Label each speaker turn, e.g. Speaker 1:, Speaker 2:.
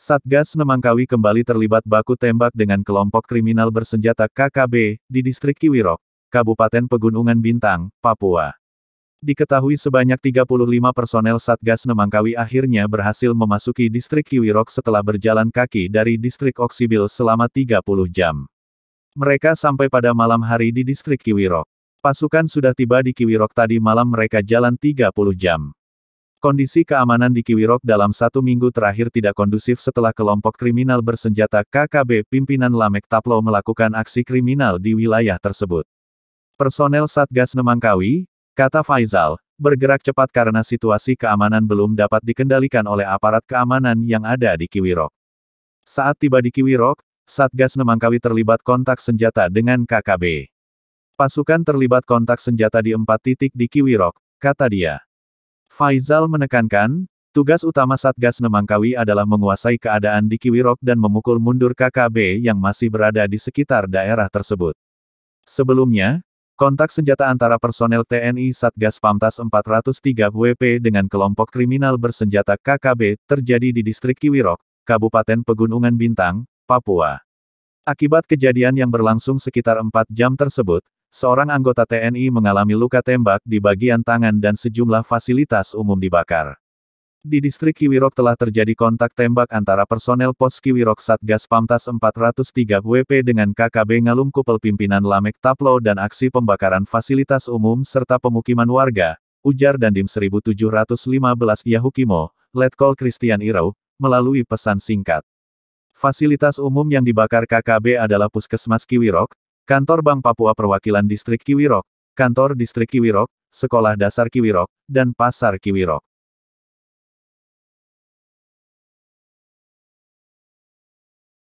Speaker 1: Satgas Nemangkawi kembali terlibat baku tembak dengan kelompok kriminal bersenjata KKB di distrik Kiwirok, Kabupaten Pegunungan Bintang, Papua. Diketahui sebanyak 35 personel Satgas Nemangkawi akhirnya berhasil memasuki distrik Kiwirok setelah berjalan kaki dari distrik Oksibil selama 30 jam. Mereka sampai pada malam hari di distrik Kiwirok. Pasukan sudah tiba di Kiwirok tadi malam mereka jalan 30 jam. Kondisi keamanan di Kiwirok dalam satu minggu terakhir tidak kondusif setelah kelompok kriminal bersenjata KKB pimpinan Lamek Taplo melakukan aksi kriminal di wilayah tersebut. Personel Satgas Nemangkawi, kata Faizal, bergerak cepat karena situasi keamanan belum dapat dikendalikan oleh aparat keamanan yang ada di Kiwirok. Saat tiba di Kiwirok, Satgas Nemangkawi terlibat kontak senjata dengan KKB. Pasukan terlibat kontak senjata di empat titik di Kiwirok, kata dia. Faizal menekankan, tugas utama Satgas Nemangkawi adalah menguasai keadaan di Kiwirok dan memukul mundur KKB yang masih berada di sekitar daerah tersebut. Sebelumnya, kontak senjata antara personel TNI Satgas Pamtas 403 WP dengan kelompok kriminal bersenjata KKB terjadi di distrik Kiwirok, Kabupaten Pegunungan Bintang, Papua. Akibat kejadian yang berlangsung sekitar 4 jam tersebut, Seorang anggota TNI mengalami luka tembak di bagian tangan dan sejumlah fasilitas umum dibakar. Di distrik Kiwirok telah terjadi kontak tembak antara personel pos Kiwirok Satgas Pamtas 403 WP dengan KKB Ngalung Kupel pimpinan Lamek Taplo dan aksi pembakaran fasilitas umum serta pemukiman warga, ujar Dandim 1715 Yahukimo, Letkol Christian Irau, melalui pesan singkat. Fasilitas umum yang dibakar KKB adalah Puskesmas Kiwirok, Kantor Bank Papua Perwakilan Distrik Kiwirok, Kantor Distrik Kiwirok, Sekolah Dasar Kiwirok, dan Pasar Kiwirok.